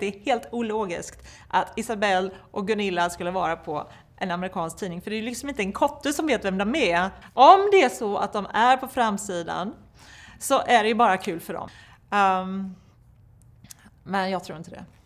Det är helt ologiskt att Isabelle och Gunilla skulle vara på en amerikansk tidning, för det är liksom inte en kotte som vet vem de är. Om det är så att de är på framsidan så är det ju bara kul för dem. Um, men jag tror inte det.